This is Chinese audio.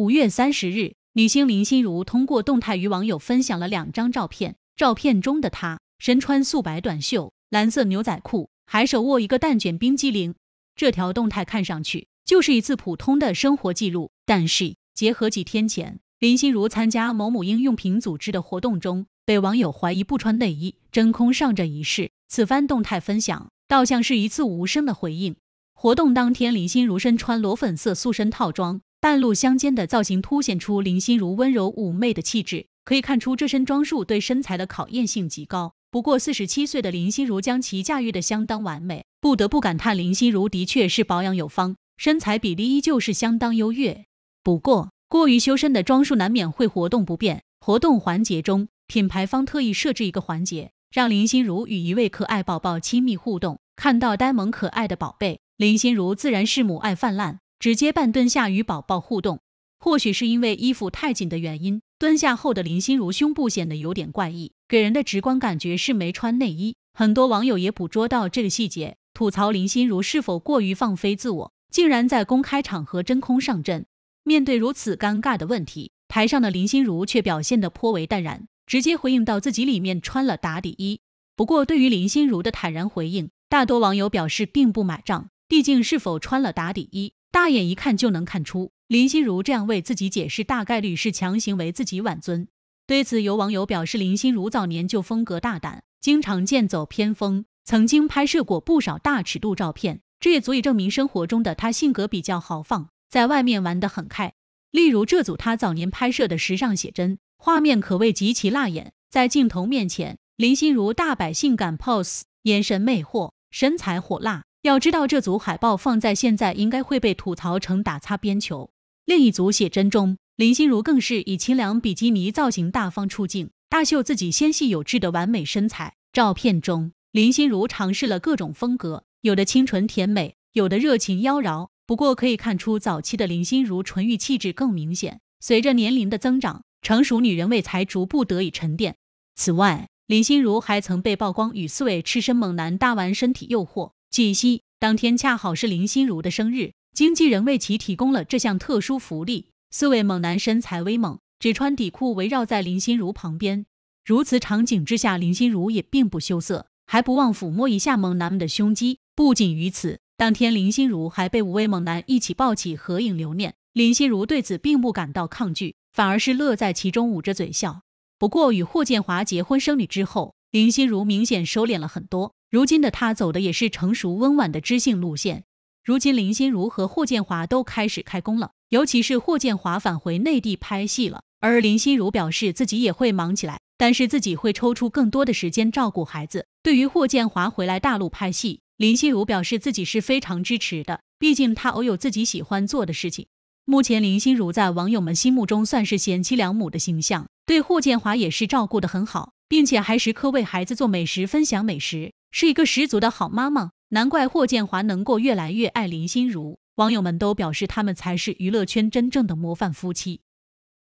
五月三十日，女星林心如通过动态与网友分享了两张照片。照片中的她身穿素白短袖、蓝色牛仔裤，还手握一个蛋卷冰激凌。这条动态看上去就是一次普通的生活记录，但是结合几天前林心如参加某母婴用品组织的活动中被网友怀疑不穿内衣、真空上阵一事，此番动态分享倒像是一次无声的回应。活动当天，林心如身穿裸粉色塑身套装。半露香肩的造型凸显出林心如温柔妩媚的气质，可以看出这身装束对身材的考验性极高。不过四十七岁的林心如将其驾驭得相当完美，不得不感叹林心如的确是保养有方，身材比例依旧是相当优越。不过过于修身的装束难免会活动不便。活动环节中，品牌方特意设置一个环节，让林心如与一位可爱宝宝亲密互动。看到呆萌可爱的宝贝，林心如自然是母爱泛滥。直接半蹲下与宝宝互动，或许是因为衣服太紧的原因，蹲下后的林心如胸部显得有点怪异，给人的直观感觉是没穿内衣。很多网友也捕捉到这个细节，吐槽林心如是否过于放飞自我，竟然在公开场合真空上阵。面对如此尴尬的问题，台上的林心如却表现得颇为淡然，直接回应到自己里面穿了打底衣。不过对于林心如的坦然回应，大多网友表示并不买账，毕竟是否穿了打底衣？大眼一看就能看出，林心如这样为自己解释，大概率是强行为自己挽尊。对此，有网友表示，林心如早年就风格大胆，经常剑走偏锋，曾经拍摄过不少大尺度照片，这也足以证明生活中的她性格比较豪放，在外面玩得很开。例如这组她早年拍摄的时尚写真，画面可谓极其辣眼。在镜头面前，林心如大摆性感 pose，眼神魅惑，身材火辣。要知道，这组海报放在现在应该会被吐槽成打擦边球。另一组写真中，林心如更是以清凉比基尼造型大方出镜，大秀自己纤细有致的完美身材。照片中，林心如尝试了各种风格，有的清纯甜美，有的热情妖娆。不过可以看出，早期的林心如纯欲气质更明显。随着年龄的增长，成熟女人味才逐步得以沉淀。此外，林心如还曾被曝光与四位赤身猛男搭完身体诱惑。据悉，当天恰好是林心如的生日，经纪人为其提供了这项特殊福利。四位猛男身材威猛，只穿底裤围绕在林心如旁边。如此场景之下，林心如也并不羞涩，还不忘抚摸一下猛男们的胸肌。不仅于此，当天林心如还被五位猛男一起抱起合影留念。林心如对此并不感到抗拒，反而是乐在其中，捂着嘴笑。不过，与霍建华结婚生女之后，林心如明显收敛了很多。如今的他走的也是成熟温婉的知性路线。如今林心如和霍建华都开始开工了，尤其是霍建华返回内地拍戏了，而林心如表示自己也会忙起来，但是自己会抽出更多的时间照顾孩子。对于霍建华回来大陆拍戏，林心如表示自己是非常支持的，毕竟他偶有自己喜欢做的事情。目前林心如在网友们心目中算是贤妻良母的形象，对霍建华也是照顾得很好，并且还时刻为孩子做美食分享美食。是一个十足的好妈妈，难怪霍建华能够越来越爱林心如。网友们都表示，他们才是娱乐圈真正的模范夫妻。